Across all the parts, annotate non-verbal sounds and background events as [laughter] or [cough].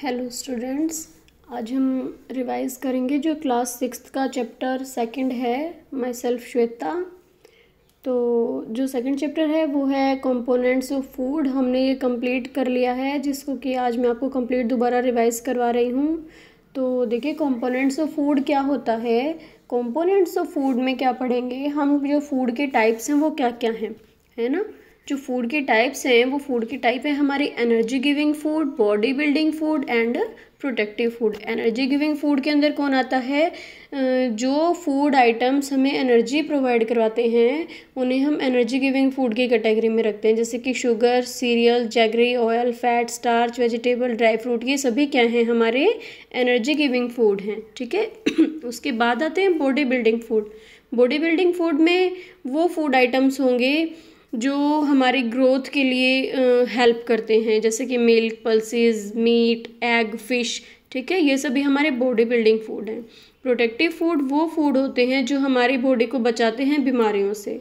Hello students आज हम revise करेंगे जो क्लास सिक्स का चैप्टर सेकंड है माई सेल्फ श्वेता तो जो सेकंड चैप्टर है वो है कंपोनेंट्स ऑफ फूड हमने ये कंप्लीट कर लिया है जिसको कि आज मैं आपको कंप्लीट दोबारा रिवाइज करवा रही हूँ तो देखिए कंपोनेंट्स ऑफ फूड क्या होता है कंपोनेंट्स ऑफ फूड में क्या पढ़ेंगे हम जो फूड के टाइप्स हैं वो क्या क्या हैं है ना जो फूड के टाइप्स हैं वो फूड के टाइप है हमारे energy giving food body building food and protective food energy giving food के अंदर कौन आता है जो फूड आइटम्स हमें एनर्जी प्रोवाइड करवाते हैं उन्हें हम एनर्जी गिविंग फूड की कैटेगरी में रखते हैं जैसे कि sugar cereal jaggery oil fat starch vegetable dry fruit ये सभी क्या हैं हमारे एनर्जी गिविंग फूड हैं ठीक है [clears throat] उसके बाद आते हैं body building food body building food में वो फूड आइटम्स होंगे जो हमारी ग्रोथ के लिए हेल्प करते हैं जैसे कि milk pulses meat egg fish ठीक है ये सभी हमारे बॉडी बिल्डिंग फूड हैं प्रोटेक्टिव फूड वो फूड होते हैं जो हमारी बॉडी को बचाते हैं बीमारियों से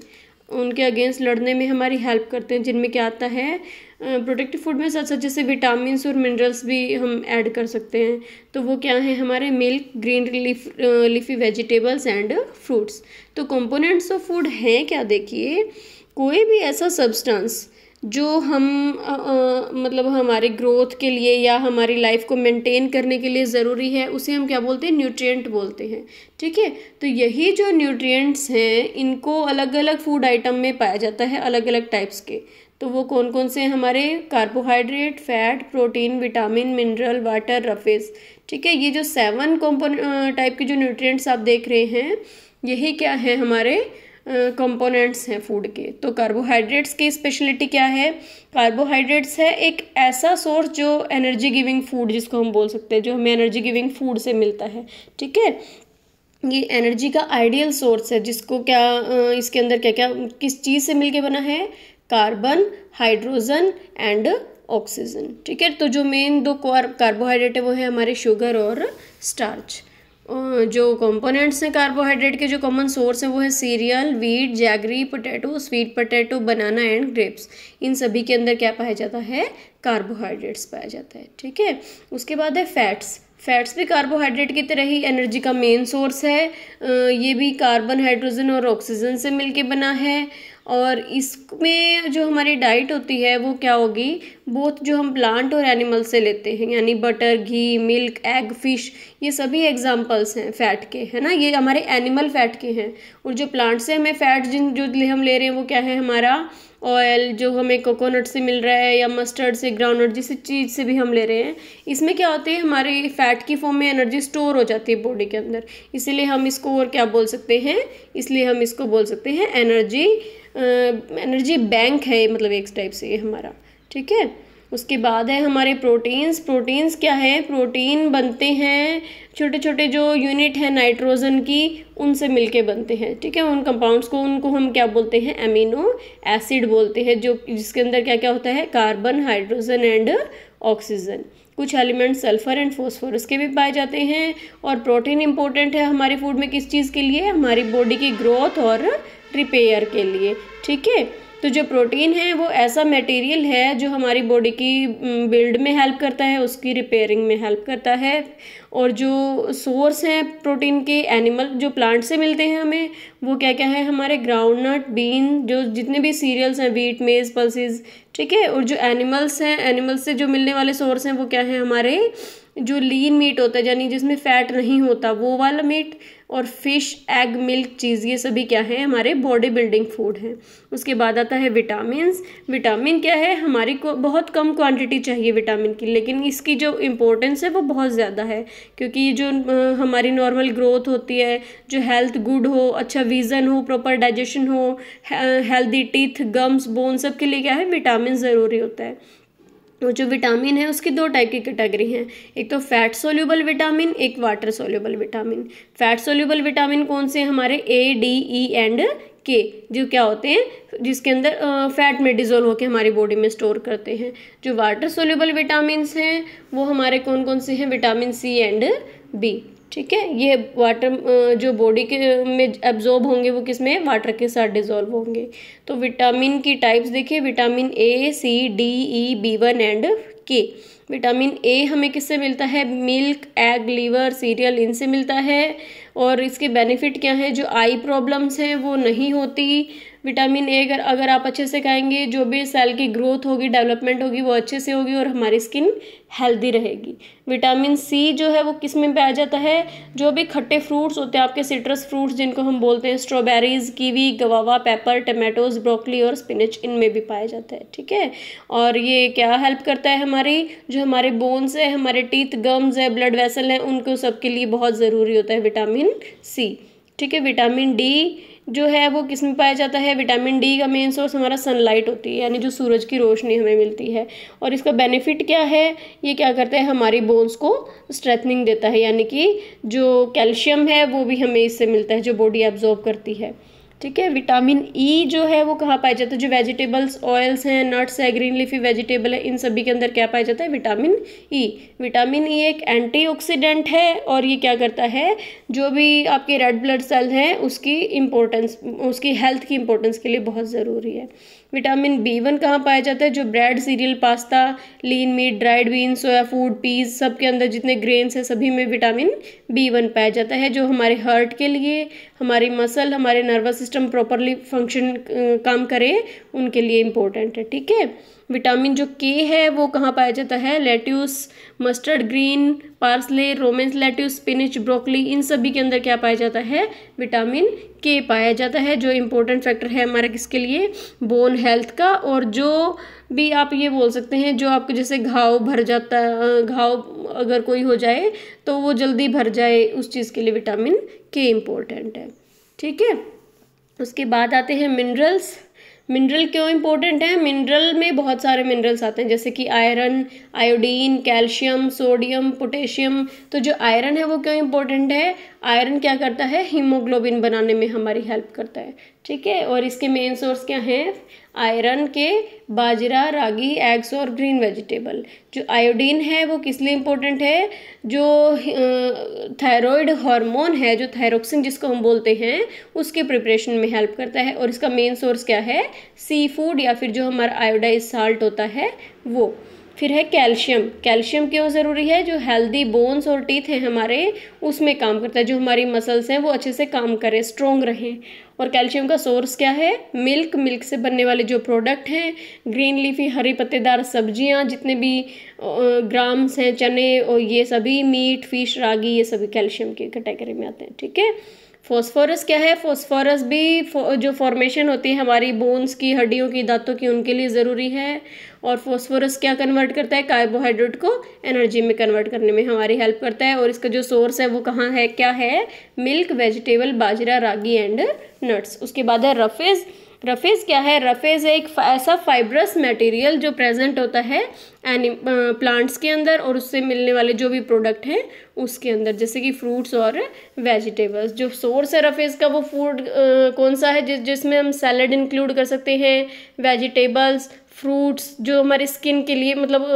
उनके अगेंस्ट लड़ने में हमारी हेल्प करते हैं जिनमें क्या आता है प्रोटेक्टिव फूड में साथ साथ जैसे विटामिन और मिनरल्स भी हम ऐड कर सकते हैं तो वो क्या है हमारे milk green leaf leafy vegetables and fruits तो कंपोनेंट्स ऑफ फूड हैं क्या देखिए कोई भी ऐसा सब्सटेंस जो हम आ, आ, मतलब हमारे ग्रोथ के लिए या हमारी लाइफ को मेंटेन करने के लिए ज़रूरी है उसे हम क्या बोलते हैं न्यूट्रिएंट बोलते हैं ठीक है तो यही जो न्यूट्रिएंट्स हैं इनको अलग अलग फूड आइटम में पाया जाता है अलग अलग टाइप्स के तो वो कौन कौन से हमारे carbohydrate fat protein vitamin mineral water roughage ठीक है ये जो सेवन कॉम्पोन टाइप के जो न्यूट्रिएंट्स आप देख रहे हैं यही क्या है हमारे कंपोनेंट्स हैं फूड के तो कार्बोहाइड्रेट्स की स्पेशलिटी क्या है कार्बोहाइड्रेट्स है एक ऐसा सोर्स जो एनर्जी गिविंग फूड जिसको हम बोल सकते हैं जो हमें एनर्जी गिविंग फूड से मिलता है ठीक है ये एनर्जी का आइडियल सोर्स है जिसको क्या इसके अंदर क्या क्या किस चीज़ से मिलके बना है कार्बन हाइड्रोजन एंड ऑक्सीजन ठीक है तो जो मेन दो कार्बोहाइड्रेट है वो है हमारे शुगर और स्टार्च जो कंपोनेंट्स हैं कार्बोहाइड्रेट के जो कॉमन सोर्स हैं वो है cereal wheat jaggery potato sweet potato banana and grapes इन सभी के अंदर क्या पाया जाता है कार्बोहाइड्रेट्स पाया जाता है ठीक है उसके बाद है फैट्स फैट्स भी कार्बोहाइड्रेट की तरह ही एनर्जी का मेन सोर्स है ये भी कार्बन हाइड्रोजन और ऑक्सीजन से मिलके बना है और इसमें जो हमारी डाइट होती है वो क्या होगी बोथ जो हम प्लांट और एनिमल से लेते हैं यानी बटर घी मिल्क एग फिश ये सभी एग्जांपल्स हैं फैट के है ना ये हमारे एनिमल फैट के हैं और जो प्लांट से हमें फैट जिन जो हम ले रहे हैं वो क्या है हमारा ऑयल जो हमें कोकोनट से मिल रहा है या मस्टर्ड से ग्राउंडनट जिस चीज़ से भी हम ले रहे हैं इसमें क्या होते हैं हमारे फैट की फॉर्म में एनर्जी स्टोर हो जाती है बॉडी के अंदर इसीलिए हम इसको और क्या बोल सकते हैं इसलिए हम इसको बोल सकते हैं एनर्जी एनर्जी बैंक है मतलब एक टाइप से ये हमारा ठीक है उसके बाद है हमारे प्रोटीन्स प्रोटीन्स क्या है प्रोटीन बनते हैं छोटे छोटे जो यूनिट है नाइट्रोजन की उनसे मिलके बनते हैं ठीक है उन कंपाउंड्स को उनको हम क्या बोलते हैं एमिनो एसिड बोलते हैं जो जिसके अंदर क्या क्या होता है कार्बन हाइड्रोजन एंड ऑक्सीजन कुछ एलिमेंट सल्फर एंड फॉस्फोरस के भी पाए जाते हैं और प्रोटीन इंपॉर्टेंट है हमारे फूड में किस चीज़ के लिए हमारी बॉडी की ग्रोथ और रिपेयर के लिए ठीक है तो जो प्रोटीन है वो ऐसा मटेरियल है जो हमारी बॉडी की बिल्ड में हेल्प करता है उसकी रिपेयरिंग में हेल्प करता है और जो सोर्स हैं प्रोटीन के एनिमल जो प्लांट से मिलते हैं हमें वो क्या क्या है हमारे ग्राउंड नट बीन जो जितने भी सीरियल्स हैं वीट मेज पल्सिस ठीक है और जो एनिमल्स हैं एनिमल्स से जो मिलने वाले सोर्स हैं वो क्या है हमारे जो लीन मीट होता है यानी जिसमें फैट नहीं होता वो वाला मीट और फिश एग मिल्क चीज़ ये सभी क्या है हमारे बॉडी बिल्डिंग फूड हैं उसके बाद आता है विटामिन विटामिन क्या है हमारी को बहुत कम क्वांटिटी चाहिए विटामिन की लेकिन इसकी जो इम्पोर्टेंस है वो बहुत ज़्यादा है क्योंकि जो हमारी नॉर्मल ग्रोथ होती है जो हेल्थ गुड हो अच्छा विज़न हो प्रॉपर डाइजेशन हो हेल्दी टीथ गम्स बोन सब के लिए क्या है विटामिन ज़रूरी होता है और जो विटामिन है उसकी दो टाइप की कैटेगरी हैं एक तो फैट सोल्यूबल विटामिन एक water soluble vitamin fat soluble vitamin कौन से हमारे ए डी ई एंड के जो क्या होते हैं जिसके अंदर फैट में डिजोल्व होकर हमारी बॉडी में स्टोर करते हैं जो वाटर सोल्यूबल विटामिन हैं वो हमारे कौन कौन से हैं विटामिन सी एंड बी ठीक है ये वाटर जो बॉडी के में एब्जॉर्ब होंगे वो किस में वाटर के साथ डिजोल्व होंगे तो विटामिन की टाइप्स देखिए vitamin A C D E B one and K vitamin A हमें किससे मिलता है मिल्क एग लीवर सीरियल इनसे मिलता है और इसके बेनिफिट क्या हैं जो आई प्रॉब्लम्स हैं वो नहीं होती विटामिन ए अगर अगर आप अच्छे से खाएंगे जो भी सेल की ग्रोथ होगी डेवलपमेंट होगी वो अच्छे से होगी और हमारी स्किन हेल्दी रहेगी विटामिन सी जो है वो किस में पे आ जाता है जो भी खट्टे फ्रूट्स होते हैं आपके सिट्रस फ्रूट्स जिनको हम बोलते हैं strawberries kiwi guava pepper tomatoes broccoli और स्पिनच इनमें भी पाया जाता है ठीक है और ये क्या हेल्प करता है हमारी जो हमारे बोन्स है हमारे टीथ गम्स है ब्लड वेसल हैं उनको सबके लिए बहुत ज़रूरी होता है विटामिन सी ठीक है विटामिन डी जो है वो किस में पाया जाता है विटामिन डी का मेन सोर्स हमारा सनलाइट होती है यानी जो सूरज की रोशनी हमें मिलती है और इसका बेनिफिट क्या है ये क्या करता है हमारी बोन्स को स्ट्रेथनिंग देता है यानी कि जो कैल्शियम है वो भी हमें इससे मिलता है जो बॉडी एब्जॉर्ब करती है ठीक है विटामिन ई e जो है वो कहाँ पाया जाता है जो वेजिटेबल्स ऑयल्स हैं नट्स है ग्रीन लीफी वेजिटेबल है इन सभी के अंदर क्या पाया जाता है vitamin E e. Vitamin E e एक एंटीऑक्सीडेंट है और ये क्या करता है जो भी आपके रेड ब्लड सेल हैं उसकी इम्पोर्टेंस उसकी हेल्थ की इम्पोर्टेंस के लिए बहुत ज़रूरी है विटामिन बी वन कहाँ पाया जाता है जो bread cereal pasta lean meat dried bean soya food peas सब के अंदर जितने ग्रेन्स हैं सभी में विटामिन बी वन पाया जाता है जो हमारे हार्ट के लिए हमारी मसल हमारे नर्वस सिस्टम प्रॉपरली फंक्शन काम करे उनके लिए इम्पोर्टेंट है ठीक है विटामिन जो के है वो कहाँ पाया जाता है lettuce mustard green parsley romaine lettuce spinach broccoli इन सभी के अंदर क्या पाया जाता है विटामिन के पाया जाता है जो इम्पोर्टेंट फैक्टर है हमारा किसके लिए बोन हेल्थ का और जो भी आप ये बोल सकते हैं जो आपको जैसे घाव भर जाता घाव अगर कोई हो जाए तो वो जल्दी भर जाए उस चीज़ के लिए विटामिन के इम्पोर्टेंट है ठीक है उसके बाद आते हैं मिनरल्स मिनरल क्यों इम्पोर्टेंट है मिनरल में बहुत सारे मिनरल्स आते हैं जैसे कि iron iodine calcium sodium potassium तो जो आयरन है वो क्यों इम्पोर्टेंट है आयरन क्या करता है हीमोग्लोबिन बनाने में हमारी हेल्प करता है ठीक है और इसके मेन सोर्स क्या हैं आयरन के बाजरा रागी एग्स और ग्रीन वेजिटेबल जो आयोडीन है वो किस लिए इम्पोर्टेंट है जो थायराइड हार्मोन है जो थायरोक्सिन जिसको हम बोलते हैं उसके प्रिपरेशन में हेल्प करता है और इसका मेन सोर्स क्या है सी फूड या फिर जो हमारा आयोडाइज साल्ट होता है वो फिर है कैल्शियम कैल्शियम क्यों ज़रूरी है जो हेल्दी बोन्स और टीथ हैं हमारे उसमें काम करता है जो हमारी मसल्स हैं वो अच्छे से काम करें स्ट्रोंग रहें और कैल्शियम का सोर्स क्या है मिल्क मिल्क से बनने वाले जो प्रोडक्ट हैं ग्रीन लीफी हरी पत्तेदार सब्जियां जितने भी ग्राम्स हैं चने और ये सभी मीट फिश रागी ये सभी कैल्शियम की कैटेगरी में आते हैं ठीक है फॉस्फोरस क्या है फॉस्फोरस भी फो, जो फॉर्मेशन होती है हमारी बोन्स की हड्डियों की दांतों की उनके लिए ज़रूरी है और फॉस्फोरस क्या कन्वर्ट करता है कार्बोहाइड्रेट को एनर्जी में कन्वर्ट करने में हमारी हेल्प करता है और इसका जो सोर्स है वो कहाँ है क्या है मिल्क वेजिटेबल बाजरा रागी एंड नट्स उसके बाद है रफेज़ रफेज क्या है रफेज एक ऐसा फाइब्रस मटेरियल जो प्रेजेंट होता है एनि प्लांट्स के अंदर और उससे मिलने वाले जो भी प्रोडक्ट हैं उसके अंदर जैसे कि फ्रूट्स और वेजिटेबल्स जो सोर्स है रफेज का वो फूड कौन सा है जिस जिसमें हम सैलड इंक्लूड कर सकते हैं वेजिटेबल्स फ्रूट्स जो हमारे स्किन के लिए मतलब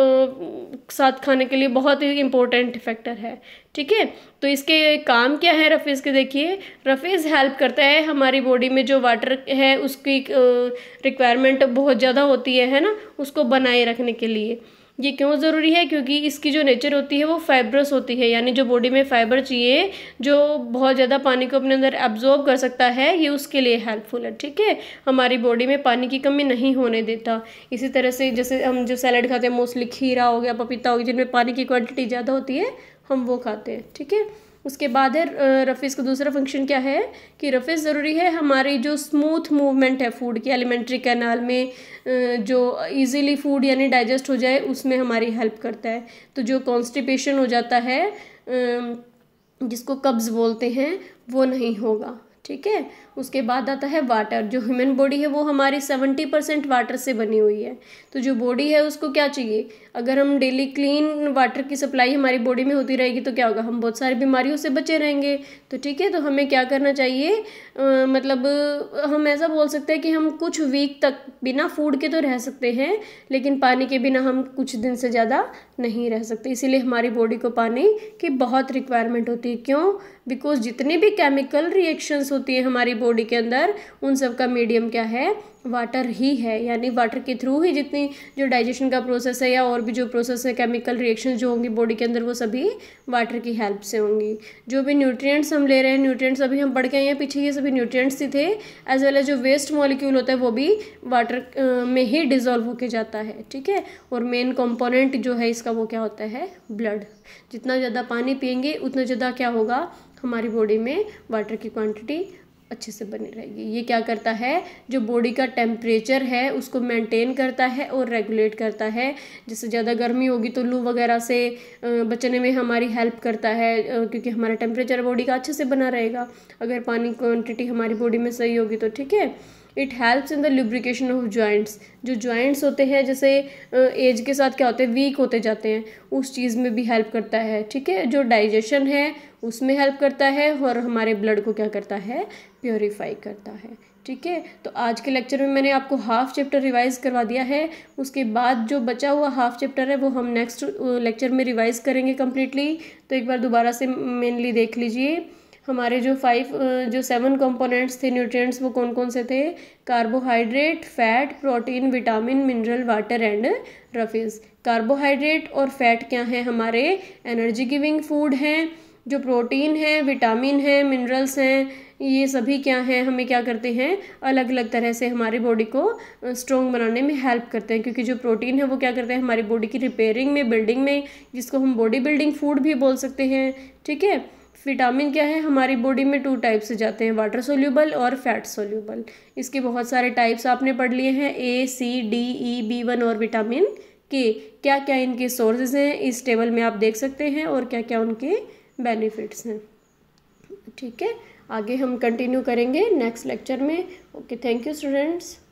साथ खाने के लिए बहुत ही इम्पोर्टेंट फैक्टर है ठीक है तो इसके काम क्या है रफीज़ के देखिए रफीज़ हेल्प करता है हमारी बॉडी में जो वाटर है उसकी रिक्वायरमेंट बहुत ज़्यादा होती है है ना उसको बनाए रखने के लिए ये क्यों ज़रूरी है क्योंकि इसकी जो नेचर होती है वो फाइब्रस होती है यानी जो बॉडी में फाइबर चाहिए जो बहुत ज़्यादा पानी को अपने अंदर एब्जॉर्ब कर सकता है ये उसके लिए हेल्पफुल है ठीक है हमारी बॉडी में पानी की कमी नहीं होने देता इसी तरह से जैसे हम जो सैलड खाते हैं मोस्टली खीरा हो गया पपीता हो गया जिनमें पानी की क्वान्टिटी ज़्यादा होती है हम वो खाते हैं ठीक है उसके बाद है रफ़ीज़ का दूसरा फंक्शन क्या है कि रफ़ीज़ ज़रूरी है हमारी जो स्मूथ मूवमेंट है फूड की एलिमेंट्री कैनाल में जो इजीली फूड यानी डाइजेस्ट हो जाए उसमें हमारी हेल्प करता है तो जो कॉन्स्टिपेशन हो जाता है जिसको कब्ज़ बोलते हैं वो नहीं होगा ठीक है उसके बाद आता है वाटर जो ह्यूमन बॉडी है वो हमारी सेवेंटी परसेंट वाटर से बनी हुई है तो जो बॉडी है उसको क्या चाहिए अगर हम डेली क्लीन वाटर की सप्लाई हमारी बॉडी में होती रहेगी तो क्या होगा हम बहुत सारी बीमारियों से बचे रहेंगे तो ठीक है तो हमें क्या करना चाहिए मतलब हम ऐसा बोल सकते हैं कि हम कुछ वीक तक बिना फूड के तो रह सकते हैं लेकिन पानी के बिना हम कुछ दिन से ज़्यादा नहीं रह सकते इसीलिए हमारी बॉडी को पानी की बहुत रिक्वायरमेंट होती है क्यों बिकॉज जितनी भी केमिकल रिएक्शंस होती हैं हमारी बॉडी के अंदर उन सब का मीडियम क्या है वाटर ही है यानी वाटर के थ्रू ही जितनी जो डाइजेशन का प्रोसेस है या और भी जो प्रोसेस है केमिकल रिएक्शन जो होंगी बॉडी के अंदर वो सभी वाटर की हेल्प से होंगी जो भी न्यूट्रिएंट्स हम ले रहे हैं न्यूट्रिएंट्स अभी हम बढ़ के आए हैं पीछे ये सभी न्यूट्रिएंट्स ही थे एज वेल एज जो वेस्ट मॉलिक्यूल होता है वो भी वाटर में ही डिजोल्व होके जाता है ठीक है और मेन कॉम्पोनेंट जो है इसका वो क्या होता है ब्लड जितना ज़्यादा पानी पियेंगे उतना ज़्यादा क्या होगा हमारी बॉडी में वाटर की क्वांटिटी अच्छे से बनी रहेगी ये क्या करता है जो बॉडी का टेम्परेचर है उसको मेंटेन करता है और रेगुलेट करता है जैसे ज़्यादा गर्मी होगी तो लू वगैरह से बचने में हमारी हेल्प करता है क्योंकि हमारा टेम्परेचर बॉडी का अच्छे से बना रहेगा अगर पानी क्वान्टिटी हमारी बॉडी में सही होगी तो ठीक है it helps in the lubrication of joints जो जॉइंट्स होते हैं जैसे एज के साथ क्या होते हैं वीक होते जाते हैं उस चीज़ में भी हेल्प करता है ठीक है जो डाइजेशन है उसमें हेल्प करता है और हमारे ब्लड को क्या करता है प्योरीफाई करता है ठीक है तो आज के लेक्चर में मैंने आपको हाफ चैप्टर रिवाइज करवा दिया है उसके बाद जो बचा हुआ हाफ चैप्टर है वो हम नेक्स्ट लेक्चर में रिवाइज करेंगे कम्प्लीटली तो एक बार दोबारा से मेनली देख लीजिए हमारे जो फाइव जो सेवन कंपोनेंट्स थे न्यूट्रिएंट्स वो कौन कौन से थे carbohydrate fat protein vitamin mineral water and roughage carbohydrate और फैट क्या है हमारे एनर्जी गिविंग फूड हैं जो प्रोटीन है विटामिन है मिनरल्स हैं ये सभी क्या हैं हमें क्या करते हैं अलग अलग तरह से हमारी बॉडी को स्ट्रॉन्ग बनाने में हेल्प करते हैं क्योंकि जो प्रोटीन है वो क्या करते हैं हमारी बॉडी की रिपेयरिंग में बिल्डिंग में जिसको हम बॉडी बिल्डिंग फूड भी बोल सकते हैं ठीक है विटामिन क्या है हमारी बॉडी में टू टाइप से जाते हैं वाटर सोल्यूबल और फैट सोल्यूबल इसके बहुत सारे टाइप्स आपने पढ़ लिए हैं A C D E B one और विटामिन के क्या क्या इनके सोर्सेज हैं इस टेबल में आप देख सकते हैं और क्या क्या उनके बेनिफिट्स हैं ठीक है आगे हम कंटिन्यू करेंगे नेक्स्ट लेक्चर में ओके थैंक यू स्टूडेंट्स